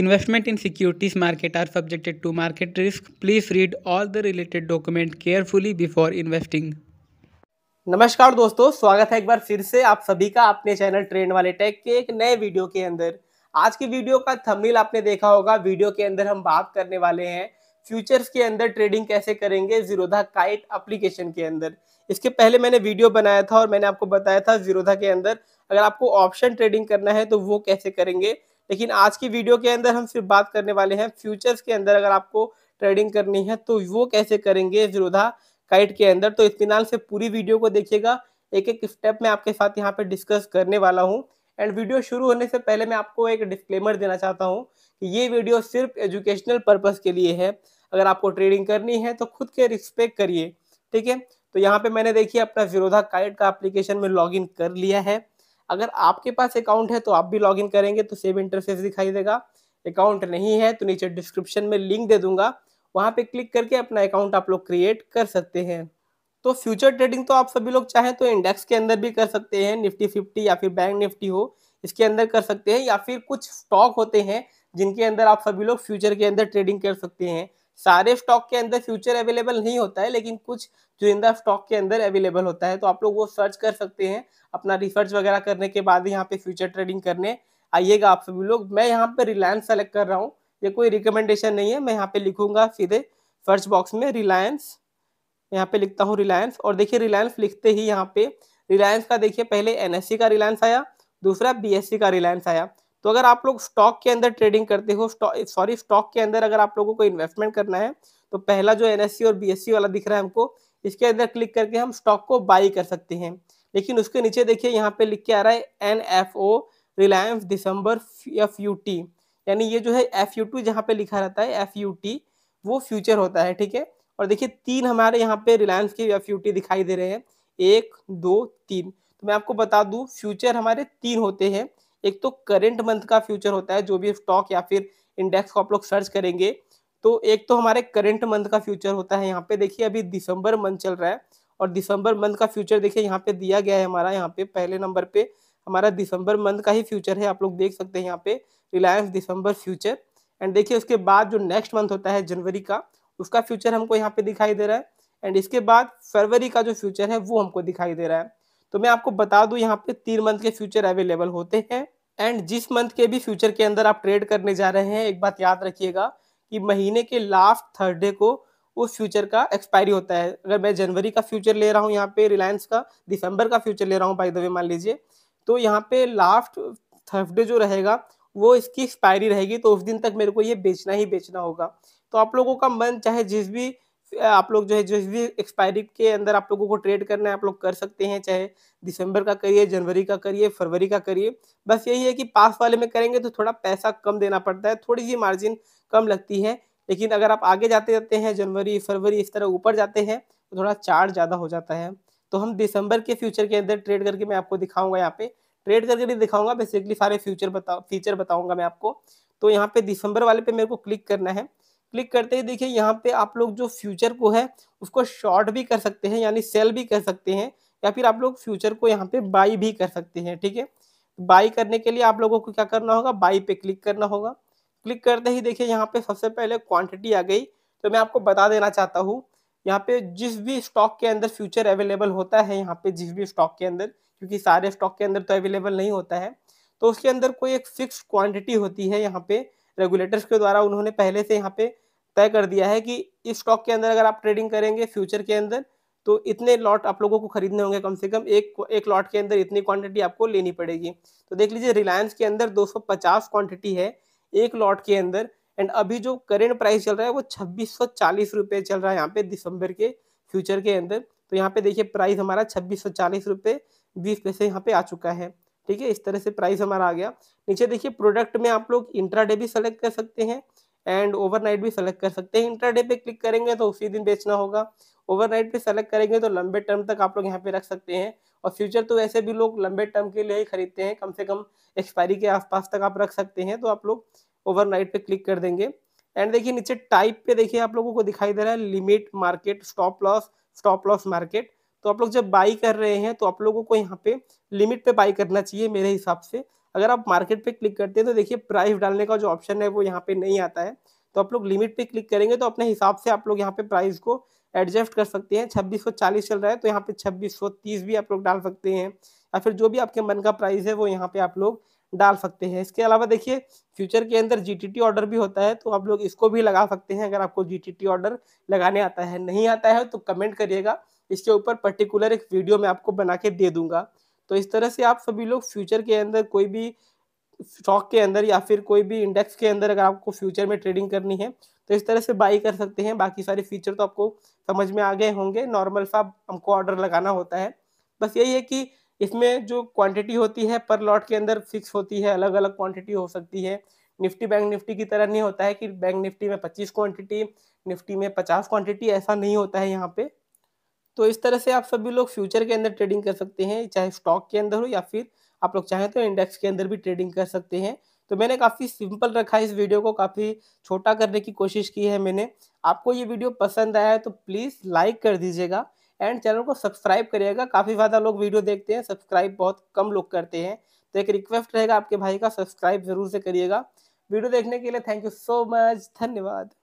Investment in securities market are subjected to market risk. Please read all the related document carefully before investing. नमस्कार दोस्तों स्वागत है एक बार फिर से आप सभी का अपने चैनल ट्रेंड वाले टेक के एक नए वीडियो के अंदर आज की वीडियो का थंबनेल आपने देखा होगा वीडियो के अंदर हम बात करने वाले हैं फ्यूचर्स के अंदर ट्रेडिंग कैसे करेंगे जीरोधा काइट एप्लीकेशन के अंदर इसके पहले मैंने वीडियो बनाया था और मैंने आपको बताया था जीरोधा के अंदर अगर आपको ऑप्शन ट्रेडिंग करना है तो वो कैसे करेंगे लेकिन आज की वीडियो के अंदर हम सिर्फ बात करने वाले हैं फ्यूचर्स के अंदर अगर आपको ट्रेडिंग करनी है तो वो कैसे करेंगे विरोधा काइट के अंदर तो इतमान से पूरी वीडियो को देखिएगा एक एक स्टेप में आपके साथ यहाँ पे डिस्कस करने वाला हूँ एंड वीडियो शुरू होने से पहले मैं आपको एक डिस्क्लेमर देना चाहता हूँ कि ये वीडियो सिर्फ एजुकेशनल पर्पस के लिए है अगर आपको ट्रेडिंग करनी है तो खुद के रिस्पेक्ट करिए ठीक है तो यहाँ पे मैंने देखिए अपना विरोधा काइट का एप्लीकेशन में लॉगिन कर लिया है अगर आपके पास अकाउंट है तो आप भी लॉगिन करेंगे तो सेम इंटरफेस दिखाई देगा अकाउंट नहीं है तो नीचे डिस्क्रिप्शन में लिंक दे दूंगा वहाँ पे क्लिक करके अपना अकाउंट आप लोग क्रिएट कर सकते हैं तो फ्यूचर ट्रेडिंग तो आप सभी लोग चाहें तो इंडेक्स के अंदर भी कर सकते हैं निफ्टी फिफ्टी या फिर बैंक निफ्टी हो इसके अंदर कर सकते हैं या फिर कुछ स्टॉक होते हैं जिनके अंदर आप सभी लोग फ्यूचर के अंदर ट्रेडिंग कर सकते हैं सारे स्टॉक के अंदर फ्यूचर अवेलेबल नहीं होता है लेकिन कुछ चुनिंदा स्टॉक के अंदर अवेलेबल होता है तो आप लोग वो सर्च कर सकते हैं अपना रिसर्च वगैरह करने के बाद यहाँ पे फ्यूचर ट्रेडिंग करने आइएगा आप सभी लोग मैं यहाँ पे रिलायंस सेलेक्ट कर रहा हूँ ये कोई रिकमेंडेशन नहीं है मैं यहाँ पे लिखूंगा सीधे सर्च बॉक्स में रिलायंस यहाँ पे लिखता हूँ रिलायंस और देखिए रिलायंस लिखते ही यहाँ पे रिलायंस का देखिए पहले एनएससी e का रिलायंस आया दूसरा बीएससी e का रिलायंस आया तो अगर आप लोग स्टॉक के अंदर ट्रेडिंग करते हो सॉरी स्टॉक के अंदर अगर आप लोगों को इन्वेस्टमेंट करना है तो पहला जो एन e और बी e वाला दिख रहा है हमको इसके अंदर क्लिक करके हम स्टॉक को बाई कर सकते हैं लेकिन उसके नीचे देखिए यहाँ पे लिख के आ रहा है N F O Reliance December F U T यानी ये जो है एफ यू टू जहाँ पे लिखा रहता है एफ यू टी वो फ्यूचर होता है ठीक है और देखिए तीन हमारे यहाँ पे रिलायंस के एफ यू टी दिखाई दे रहे हैं एक दो तीन तो मैं आपको बता दूँ फ्यूचर हमारे तीन होते हैं एक तो करेंट मंथ का फ्यूचर होता है जो भी स्टॉक या फिर इंडेक्स को आप लोग सर्च करेंगे तो एक तो हमारे करेंट मंथ का फ्यूचर होता है यहाँ पे देखिए अभी दिसंबर मंथ चल रहा है और दिसंबर मंथ का फ्यूचर देखिए यहाँ पे दिया गया है हमारा यहाँ पे पहले नंबर पे हमारा दिसंबर मंथ का ही फ्यूचर है आप लोग देख सकते हैं यहाँ पे रिलायंस दिसंबर फ्यूचर एंड देखिए उसके बाद जो नेक्स्ट मंथ होता है जनवरी का उसका फ्यूचर हमको यहाँ पे दिखाई दे रहा है एंड इसके बाद फरवरी का जो फ्यूचर है वो हमको दिखाई दे रहा है तो मैं आपको बता दूं यहाँ पे तीन मंथ के फ्यूचर अवेलेबल होते हैं एंड जिस मंथ के भी फ्यूचर के अंदर आप ट्रेड करने जा रहे हैं एक बात याद रखिएगा कि महीने के लास्ट थर्ड को उस फ्यूचर का एक्सपायरी होता है अगर मैं जनवरी का फ्यूचर ले रहा हूँ यहाँ पे रिलायंस का दिसंबर का फ्यूचर ले रहा हूँ बाई द वे मान लीजिए तो यहाँ पे लास्ट थर्ड जो रहेगा वो इसकी एक्सपायरी रहेगी तो उस दिन तक मेरे को ये बेचना ही बेचना होगा तो आप लोगों का मन चाहे जिस भी आप लोग जो है जिस भी एक्सपायरी के अंदर आप लोगों को ट्रेड करना है आप लोग कर सकते हैं चाहे दिसंबर का करिए जनवरी का करिए फरवरी का करिए बस यही है कि पास वाले में करेंगे तो थोड़ा पैसा कम देना पड़ता है थोड़ी सी मार्जिन कम लगती है लेकिन अगर आप आगे जाते जाते हैं जनवरी फरवरी इस तरह ऊपर जाते हैं तो थोड़ा चार्ज ज़्यादा हो जाता है तो हम दिसंबर के फ्यूचर के अंदर ट्रेड करके मैं आपको दिखाऊंगा यहाँ पे ट्रेड करके नहीं दिखाऊंगा बेसिकली सारे फ्यूचर बताओ फीचर बताऊंगा मैं आपको तो यहाँ पे दिसंबर वाले पे मेरे को क्लिक करना है क्लिक करते ही देखिए यहाँ पे आप लोग जो फ्यूचर को है उसको शॉर्ट भी कर सकते हैं यानी सेल भी कर सकते हैं या फिर आप लोग फ्यूचर को यहाँ पे बाई भी कर सकते हैं ठीक है बाई करने के लिए आप लोगों को क्या करना होगा बाई पे क्लिक करना होगा क्लिक करते ही देखिए यहाँ पे सबसे पहले क्वांटिटी आ गई तो मैं आपको बता देना चाहता हूँ यहाँ पे जिस भी स्टॉक के अंदर फ्यूचर अवेलेबल होता है यहाँ पे जिस भी स्टॉक के अंदर क्योंकि सारे स्टॉक के अंदर तो अवेलेबल नहीं होता है तो उसके अंदर कोई एक फिक्स क्वांटिटी होती है यहाँ पे रेगुलेटर्स के द्वारा उन्होंने पहले से यहाँ पे तय कर दिया है कि इस स्टॉक के अंदर अगर आप ट्रेडिंग करेंगे फ्यूचर के अंदर तो इतने लॉट आप लोगों को खरीदने होंगे कम से कम एक एक लॉट के अंदर इतनी क्वांटिटी आपको लेनी पड़ेगी तो देख लीजिए रिलायंस के अंदर 250 क्वांटिटी है एक लॉट के अंदर एंड अभी जो करेंट प्राइस चल रहा है वो छब्बीस सौ चल रहा है यहाँ पे दिसंबर के फ्यूचर के अंदर तो यहाँ पे देखिए प्राइस हमारा छब्बीस सौ चालीस रुपये बीस पैसे यहाँ पे आ चुका है ठीक है इस तरह से प्राइस हमारा आ गया नीचे देखिए प्रोडक्ट में आप लोग इंट्राडे भी सेलेक्ट कर सकते हैं एंड ओवरनाइट भी सेलेक्ट कर सकते हैं इंट्रा पे क्लिक करेंगे तो उसी दिन बेचना होगा ओवरनाइट पे सेलेक्ट करेंगे तो लंबे टर्म तक आप लोग यहाँ पे रख सकते हैं और फ्यूचर तो वैसे भी लोग लंबे टर्म के लिए ही खरीदते हैं कम से कम एक्सपायरी के आसपास तक आप रख सकते हैं तो आप लोग ओवरनाइट पे क्लिक कर देंगे एंड देखिए नीचे टाइप पे देखिए आप लोगों को दिखाई दे रहा है limit market stop loss stop loss market तो आप लोग जब बाई कर रहे हैं तो आप लोगों को यहाँ पे लिमिट पे बाई करना चाहिए मेरे हिसाब से अगर आप मार्केट पे क्लिक करते हैं तो देखिए प्राइस डालने का जो ऑप्शन है वो यहाँ पे नहीं आता है तो आप लोग लिमिट पे क्लिक करेंगे तो अपने हिसाब से आप लोग यहाँ पे प्राइस को एडजस्ट कर सकते हैं छब्बीस चल रहा है तो यहाँ पे छब्बीस भी आप लोग डाल सकते हैं या फिर जो भी आपके मन का प्राइस है वो यहाँ पे आप लोग डाल सकते हैं इसके अलावा देखिए फ्यूचर के अंदर जीटीटी ऑर्डर भी होता है तो आप लोग इसको भी लगा सकते हैं अगर आपको जीटीटी ऑर्डर लगाने आता है नहीं आता है तो कमेंट करिएगा इसके ऊपर पर्टिकुलर एक वीडियो मैं आपको बना के दे दूंगा तो इस तरह से आप सभी लोग फ्यूचर के अंदर कोई भी स्टॉक के अंदर या फिर कोई भी इंडेक्स के अंदर अगर आपको फ्यूचर में ट्रेडिंग करनी है तो इस तरह से बाई कर सकते हैं बाकी सारे फीचर तो आपको समझ में आ गए होंगे नॉर्मल सा हमको ऑर्डर लगाना होता है बस यही है कि इसमें जो क्वांटिटी होती है पर लॉट के अंदर फिक्स होती है अलग अलग क्वांटिटी हो सकती है निफ्टी बैंक निफ्टी की तरह नहीं होता है कि बैंक निफ्टी में 25 क्वांटिटी निफ्टी में 50 क्वांटिटी ऐसा नहीं होता है यहाँ पे तो इस तरह से आप सभी लोग फ्यूचर के अंदर ट्रेडिंग कर सकते हैं चाहे स्टॉक के अंदर हो या फिर आप लोग चाहें तो इंडेक्स के अंदर भी ट्रेडिंग कर सकते हैं तो मैंने काफ़ी सिंपल रखा है इस वीडियो को काफ़ी छोटा करने की कोशिश की है मैंने आपको ये वीडियो पसंद आया है तो प्लीज़ लाइक कर दीजिएगा एंड चैनल को सब्सक्राइब करिएगा काफ़ी ज़्यादा लोग वीडियो देखते हैं सब्सक्राइब बहुत कम लोग करते हैं तो एक रिक्वेस्ट रहेगा आपके भाई का सब्सक्राइब ज़रूर से करिएगा वीडियो देखने के लिए थैंक यू सो मच धन्यवाद